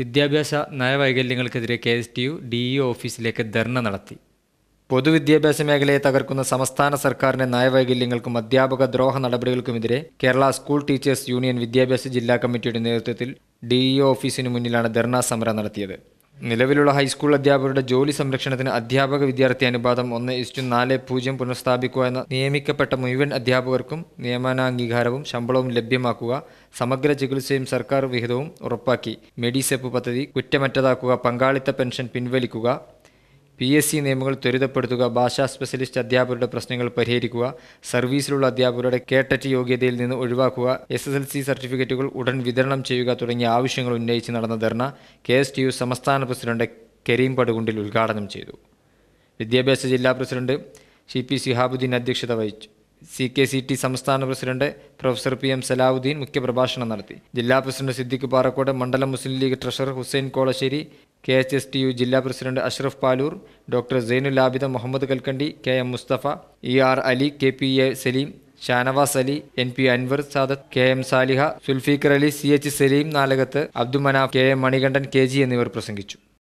വിദ്യാഭ്യാസ നയവൈകല്യങ്ങൾക്കെതിരെ K S T U D E ഓഫീസിലേക്ക് ധർണ നടത്തി പൊതുവിദ്യാഭ്യാസ മേഖലയെ തകർക്കുന്ന സംസ്ഥാന സർക്കാരിൻ്റെ നയവൈകല്യങ്ങൾക്കും അധ്യാപക ദ്രോഹ നടപടികൾക്കുമെതിരെ കേരള സ്കൂൾ ടീച്ചേഴ്സ് യൂണിയൻ വിദ്യാഭ്യാസ ജില്ലാ കമ്മിറ്റിയുടെ നേതൃത്വത്തിൽ ഡി ഇ ഓഫീസിനു മുന്നിലാണ് ധർണാ സമരം നടത്തിയത് നിലവിലുള്ള ഹൈസ്കൂൾ അധ്യാപകരുടെ ജോലി സംരക്ഷണത്തിന് അധ്യാപക വിദ്യാർത്ഥി അനുപാതം ഒന്ന് ഇസ്റ്റു നാല് പൂജ്യം പുനഃസ്ഥാപിക്കുക എന്ന നിയമിക്കപ്പെട്ട മുഴുവൻ അധ്യാപകർക്കും നിയമനാംഗീകാരവും ശമ്പളവും ലഭ്യമാക്കുക സമഗ്ര ചികിത്സയും സർക്കാർ വിഹിതവും ഉറപ്പാക്കി മെഡിസെപ്പ് പദ്ധതി കുറ്റമറ്റതാക്കുക പങ്കാളിത്ത പെൻഷൻ പിൻവലിക്കുക പി എസ് സി നിയമങ്ങൾ ത്വരിതപ്പെടുത്തുക ഭാഷാ സ്പെഷ്യലിസ്റ്റ് അധ്യാപകരുടെ പ്രശ്നങ്ങൾ പരിഹരിക്കുക സർവീസിലുള്ള അധ്യാപകരുടെ കേട്ടറ്റ് യോഗ്യതയിൽ നിന്ന് ഒഴിവാക്കുക എസ് എസ് എൽ സി സർട്ടിഫിക്കറ്റുകൾ ഉടൻ വിതരണം ചെയ്യുക തുടങ്ങിയ ആവശ്യങ്ങൾ ഉന്നയിച്ച് നടന്ന ധർണ കെ എസ് ടി യു സംസ്ഥാന പ്രസിഡന്റ് കരീം പടുകുണ്ടിൽ ഉദ്ഘാടനം ചെയ്തു വിദ്യാഭ്യാസ ജില്ലാ പ്രസിഡന്റ് സി പി സിഹാബുദ്ദീൻ അധ്യക്ഷത വഹിച്ചു സി കെ സി ടി സംസ്ഥാന president professor P M Salahuddin മുഖ്യപ്രഭാഷണം നടത്തി ജില്ലാ പ്രസിഡന്റ് സിദ്ദിഖ് പാറക്കോട് മണ്ഡലം Muslim League treasurer Hussain Kolassery K H S T U ജില്ലാ president Ashraf Paloor doctor Zainul Abida Muhammad Kalkandi K M Musthafa E R Ali K P A Saleem Shanavas Ali N P Anwar Sadath K M Saliha Sulfikar Ali C H Saleem Nalakath Abdul Manaf K M Manikandan K G എന്നിവർ പ്രസംഗിച്ചു